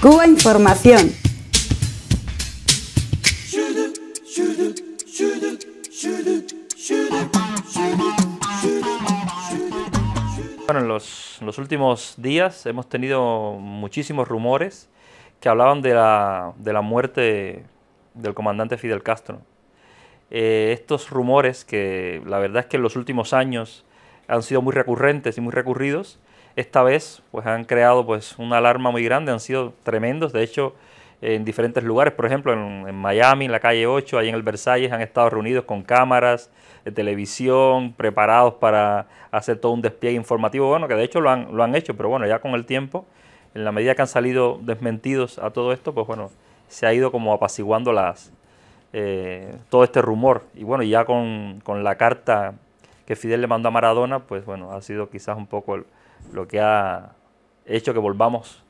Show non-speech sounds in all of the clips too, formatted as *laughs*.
Cuba Información. Bueno, en los, últimos días hemos tenido muchísimos rumores que hablaban de la, muerte del comandante Fidel Castro. Eh, estos rumores que la verdad es que en los últimos años han sido muy recurrentes y muy recurridos, esta vez pues han creado pues una alarma muy grande, han sido tremendos, de hecho en diferentes lugares, por ejemplo en, Miami, en la calle 8, ahí en el Versalles han estado reunidos con cámaras de televisión, preparados para hacer todo un despliegue informativo, bueno que de hecho lo han, lo han hecho, pero bueno ya con el tiempo, en la medida que han salido desmentidos a todo esto, pues bueno se ha ido como apaciguando las, eh, todo este rumor y bueno ya con, con la carta que Fidel le mandó a Maradona, pues bueno, ha sido quizás un poco el, lo que ha hecho que volvamos,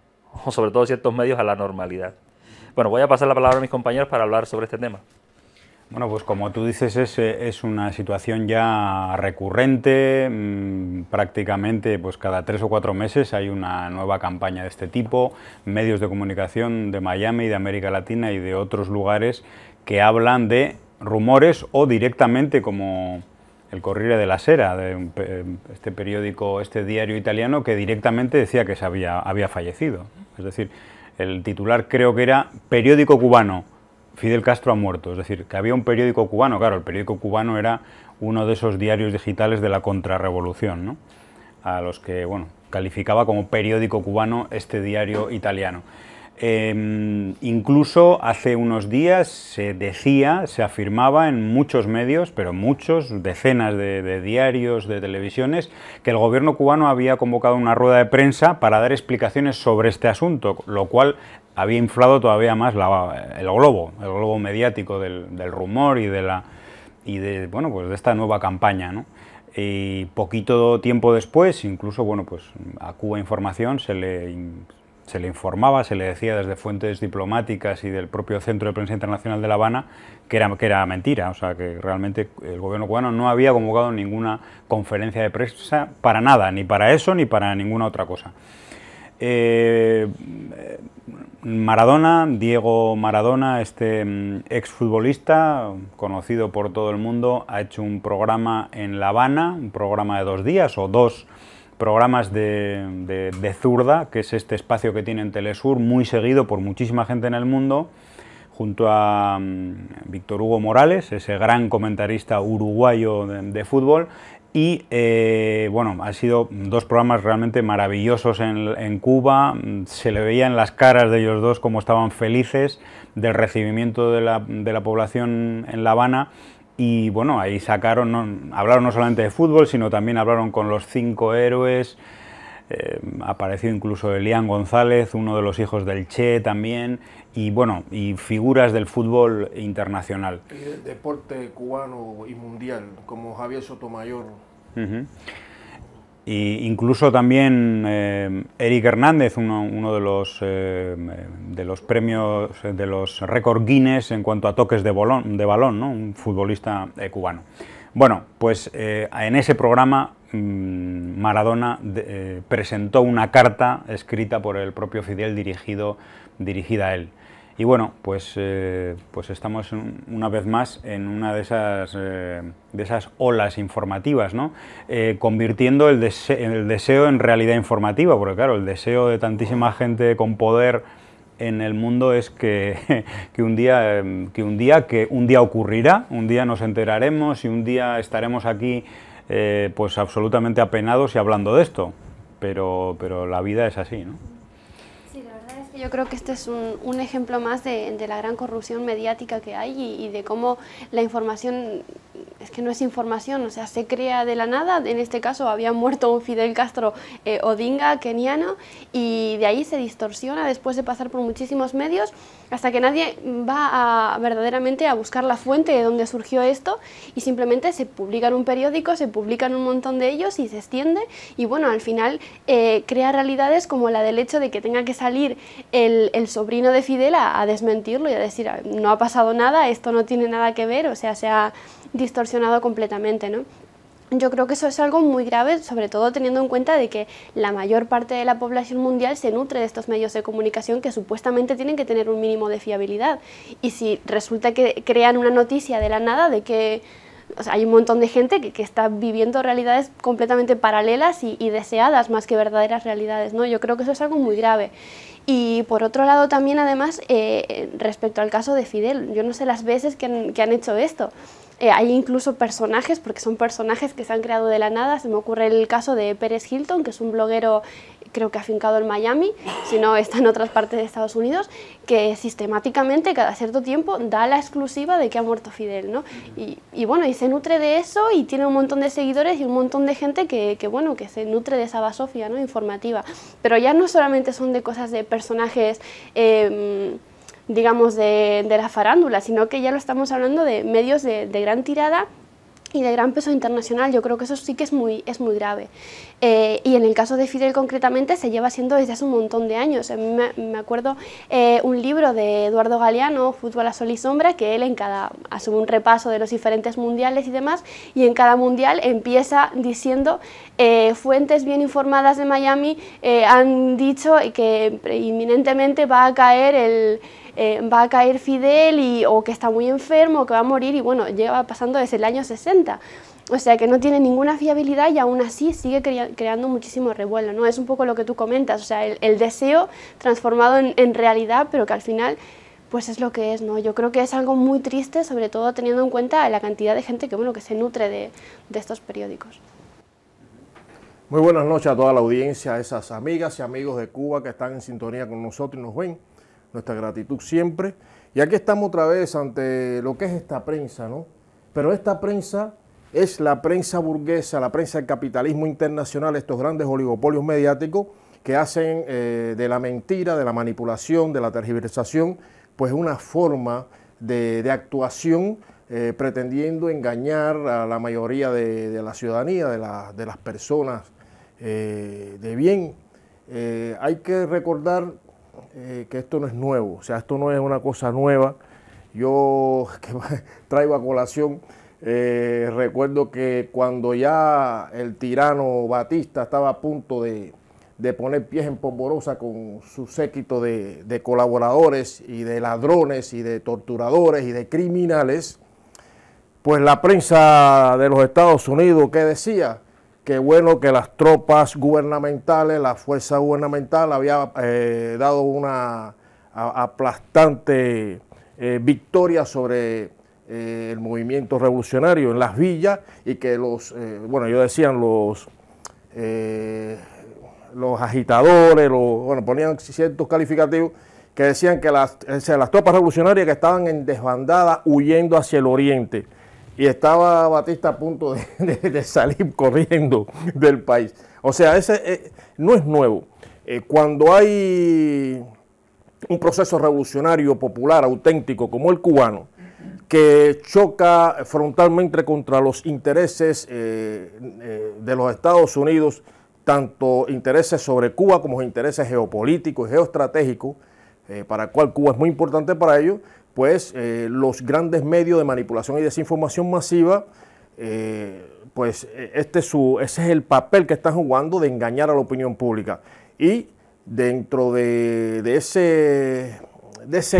*laughs* sobre todo ciertos medios, a la normalidad. Bueno, voy a pasar la palabra a mis compañeros para hablar sobre este tema. Bueno, pues como tú dices, es, es una situación ya recurrente, mm, prácticamente pues cada tres o cuatro meses hay una nueva campaña de este tipo, medios de comunicación de Miami, de América Latina y de otros lugares que hablan de rumores o directamente, como el Corriere de la Sera, de este periódico, este diario italiano que directamente decía que se había, había fallecido. Es decir, el titular creo que era periódico cubano, Fidel Castro ha muerto. Es decir, que había un periódico cubano, claro, el periódico cubano era uno de esos diarios digitales de la contrarrevolución, ¿no? a los que bueno, calificaba como periódico cubano este diario italiano. Em, incluso hace unos días se decía, se afirmaba en muchos medios, pero muchos, decenas de, diarios, de televisiones, que el gobierno cubano había convocado una rueda de prensa para dar explicaciones sobre este asunto, lo cual había inflado todavía más el globo, el globo mediático del, rumor y de la y de bueno pues de esta nueva campaña, Y poquito tiempo después, incluso bueno pues a Cuba Información se le se le informaba, se le decía desde fuentes diplomáticas y del propio Centro de Prensa Internacional de La Habana que era, que era mentira, o sea, que realmente el gobierno cubano no había convocado ninguna conferencia de prensa para nada, ni para eso ni para ninguna otra cosa. Eh, Maradona, Diego Maradona, este mm, exfutbolista conocido por todo el mundo, ha hecho un programa en La Habana, un programa de dos días o dos programas de, Zurda, que es este espacio que tiene en Telesur, muy seguido por muchísima gente en el mundo, junto a mm, Víctor Hugo Morales, ese gran comentarista uruguayo de, fútbol, y eh, bueno, han sido dos programas realmente maravillosos en, Cuba. Se le veían las caras de ellos dos como estaban felices del recibimiento de la, de la población en La Habana y bueno, ahí sacaron, hablaron no solamente de fútbol, sino también hablaron con los cinco héroes. Eh, apareció incluso Elian González, uno de los hijos del Che también, y bueno, y figuras del fútbol internacional. Y deporte cubano y mundial, como Javier Sotomayor incluso también eh, Eric Hernández, uno, de, los, eh, de los premios, de los récord Guinness en cuanto a toques de, de balón, un futbolista eh, cubano. Bueno, pues en ese programa mm, Maradona presentó una carta escrita por el propio Fidel dirigido, dirigida a él. Y bueno, pues, eh, pues estamos una vez más en una de esas, eh, de esas olas informativas, ¿no? Eh, convirtiendo el, deseo en realidad informativa, porque claro, el deseo de tantísima gente con poder en el mundo es que, *laughs* un día, em, que un día que un día ocurrirá, un día nos enteraremos y un día estaremos aquí pues absolutamente apenados y hablando de esto. Pero, pero la vida es así, ¿no? Yo creo que este es un, ejemplo más de, la gran corrupción mediática que hay y, de cómo la información, es que no es información, o sea, se crea de la nada. En este caso había muerto un Fidel Castro eh, Odinga, keniano, y de ahí se distorsiona después de pasar por muchísimos medios hasta que nadie va verdaderamente a buscar la fuente de donde surgió esto y simplemente se publica en un periódico, se publican un montón de ellos y se extiende y bueno, al final eh, crea realidades como la del hecho de que tenga que salir el, sobrino de Fidel a, a, desmentirlo y a decir, ah, no ha pasado nada, esto no tiene nada que ver, o sea, se ha distorsionado completamente, ¿no? Yo creo que eso es algo muy grave, sobre todo teniendo en cuenta de que la mayor parte de la población mundial se nutre de estos medios de comunicación que supuestamente tienen que tener un mínimo de fiabilidad. Y si resulta que crean una noticia de la nada de que hay un montón de gente que, está viviendo realidades completamente paralelas y, deseadas más que verdaderas realidades, ¿no? Yo creo que eso es algo muy grave. Y por otro lado también, además, eh, eh, respecto al caso de Fidel, yo no sé las veces que han hecho esto. Eh, hay incluso personajes, porque son personajes que se han creado de la nada. Se me ocurre el caso de Pérez Hilton, que es un bloguero creo que ha afincado en Miami, si no está en otras partes de Estados Unidos, que sistemáticamente cada cierto tiempo da la exclusiva de que ha muerto Fidel, ¿no? Y, bueno, y se nutre de eso y tiene un montón de seguidores y un montón de gente que, que bueno, que se nutre de esa basofia, ¿no? Informativa. Pero ya no solamente son de cosas de personajes... Em, digamos, de, de, la farándula, sino que ya lo estamos hablando de medios de, de, gran tirada y de gran peso internacional. Yo creo que eso sí que es muy, es muy grave. Eh, y en el caso de Fidel concretamente se lleva haciendo desde hace un montón de años. Me, me acuerdo eh, un libro de Eduardo Galeano, Fútbol a Sol y Sombra, que él en cada, hace un repaso de los diferentes mundiales y demás, y en cada mundial empieza diciendo eh, fuentes bien informadas de Miami han dicho que inminentemente va a caer el eh, va a caer Fidel o que está muy enfermo o que va a morir y bueno, lleva pasando desde el año 60. O sea que no tiene ninguna fiabilidad y aún así sigue creando muchísimo revuelo, ¿no? Es un poco lo que tú comentas, o sea, el, deseo transformado en, realidad, pero que al final pues es lo que es, ¿no? Yo creo que es algo muy triste, sobre todo teniendo en cuenta la cantidad de gente que, bueno, que se nutre de estos periódicos. Muy buenas noches a toda la audiencia, a esas amigas y amigos de Cuba que están en sintonía con nosotros y nos ven nuestra gratitud siempre. Y aquí estamos otra vez ante lo que es esta prensa, ¿no? Pero esta prensa es la prensa burguesa, la prensa del capitalismo internacional, estos grandes oligopolios mediáticos que hacen eh, de la mentira, de la manipulación, de la tergiversación, pues una forma de, actuación eh, pretendiendo engañar a la mayoría de, la ciudadanía, de, las personas eh, de bien. hay que recordar eh, que esto no es nuevo, o sea, esto no es una cosa nueva. Yo *laughs* traigo a colación, eh, recuerdo que cuando ya el tirano Batista estaba a punto de, poner pies en Pomborosa con su séquito de, de, colaboradores y de ladrones y de torturadores y de criminales, pues la prensa de los Estados Unidos, ¿qué decía? Que bueno que las tropas gubernamentales, la fuerza gubernamental había eh, dado una aplastante eh, victoria sobre eh, el movimiento revolucionario en las villas y que los, bueno, yo decían los los agitadores, los, bueno, ponían ciertos calificativos que decían que las, las tropas revolucionarias que estaban en desbandada huyendo hacia el oriente y estaba Batista a punto *laughs* de, salir corriendo del país. O sea, ese eh, no es nuevo. Eh, cuando hay un proceso revolucionario, popular, auténtico, como el cubano, que choca frontalmente contra los intereses eh, de los Estados Unidos, tanto intereses sobre Cuba como intereses geopolíticos y geoestratégicos, para el cual Cuba es muy importante para ellos, pues eh, los grandes medios de manipulación y desinformación masiva, eh, pues eh, este su, ese es el papel que están jugando de engañar a la opinión pública. Y dentro de, ese,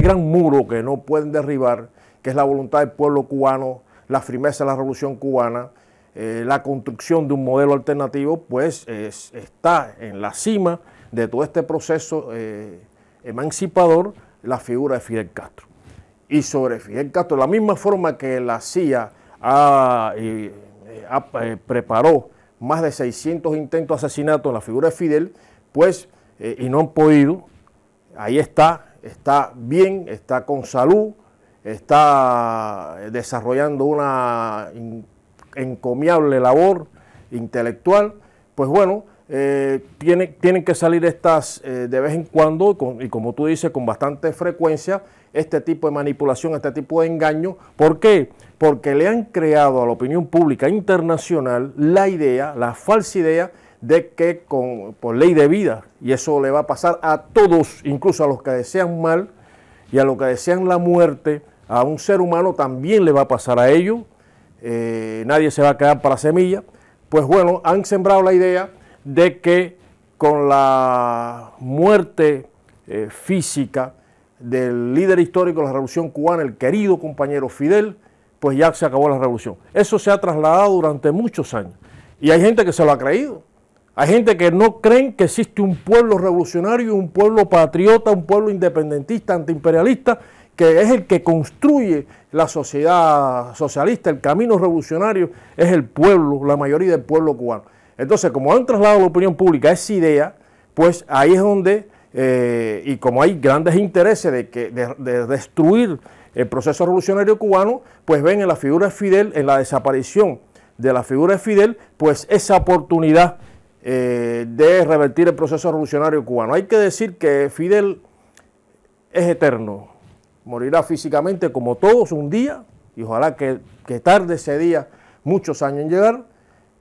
gran muro que no pueden derribar, que es la voluntad del pueblo cubano, la firmeza de la revolución cubana, la construcción de un modelo alternativo, pues está en la cima de todo este proceso emancipador la figura de Fidel Castro y sobre Fidel Castro. La misma forma que la CIA eh, eh, eh, preparó más de 600 intentos de asesinato en la figura de Fidel, pues, y no han podido, ahí está, está bien, está con salud, está desarrollando una encomiable labor intelectual, pues bueno, tienen, que salir estas de vez en cuando y como tú dices, con bastante frecuencia este tipo de manipulación, este tipo de engaño. ¿Por qué? Porque le han creado a la opinión pública internacional la idea, la falsa idea de que con, por ley de vida, y eso le va a pasar a todos, incluso a los que desean mal y a los que desean la muerte, a un ser humano también le va a pasar a ellos, eh, nadie se va a quedar para semilla, pues bueno, han sembrado la idea de que con la muerte eh, física, del líder histórico de la Revolución cubana, el querido compañero Fidel, pues ya se acabó la revolución. Eso se ha trasladado durante muchos años. Y hay gente que se lo ha creído. Hay gente que no creen que existe un pueblo revolucionario, un pueblo patriota, un pueblo independentista, antiimperialista, que es el que construye la sociedad socialista, el camino revolucionario, es el pueblo, la mayoría del pueblo cubano. Entonces, como han trasladado la opinión pública esa idea, pues ahí es donde eh, y como hay grandes intereses de, de, destruir el proceso revolucionario cubano, pues ven en la figura de Fidel, en la desaparición de la figura de Fidel, pues esa oportunidad eh, de revertir el proceso revolucionario cubano. Hay que decir que Fidel es eterno, morirá físicamente como todos un día, y ojalá que, que tarde ese día muchos años en llegar,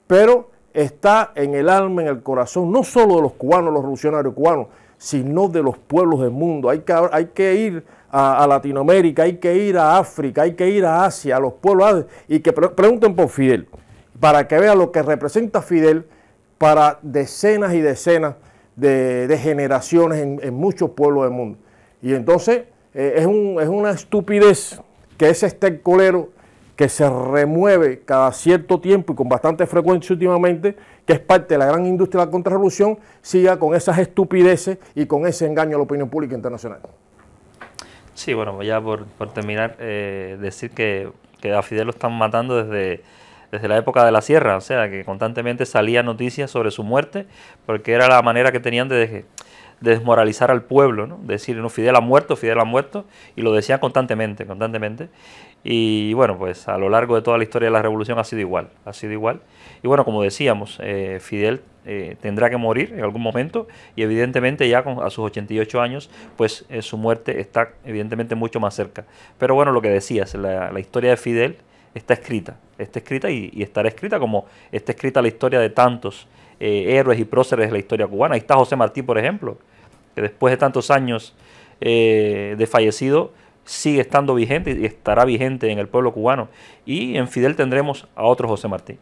pero está en el alma, en el corazón, no solo de los cubanos, los revolucionarios cubanos, sino de los pueblos del mundo. Hay que, hay que ir a, Latinoamérica, hay que ir a África, hay que ir a Asia, a los pueblos y que pregunten por Fidel, para que vean lo que representa Fidel para decenas y decenas de, generaciones en, muchos pueblos del mundo. Y entonces eh, es, es una estupidez que ese estercolero que se remueve cada cierto tiempo y con bastante frecuencia últimamente, que es parte de la gran industria de la contrarrevolución, siga con esas estupideces y con ese engaño a la opinión pública internacional. Sí, bueno, ya por, por terminar, eh, decir que, a Fidel lo están matando desde, desde la época de la sierra, o sea, que constantemente salía noticias sobre su muerte, porque era la manera que tenían de, desmoralizar al pueblo, ¿no? Decir, no, Fidel ha muerto, Fidel ha muerto, y lo decían constantemente, constantemente. Y bueno, pues a lo largo de toda la historia de la revolución ha sido igual, ha sido igual. Y bueno, como decíamos, eh, Fidel eh, tendrá que morir en algún momento y evidentemente ya con, a sus 88 años, pues eh, su muerte está evidentemente mucho más cerca. Pero bueno, lo que decías, la, la historia de Fidel está escrita, está escrita y, y, estará escrita como está escrita la historia de tantos héroes y próceres de la historia cubana. Ahí está José Martí, por ejemplo, que después de tantos años de fallecido, sigue estando vigente y estará vigente en el pueblo cubano. Y en Fidel tendremos a otro José Martí.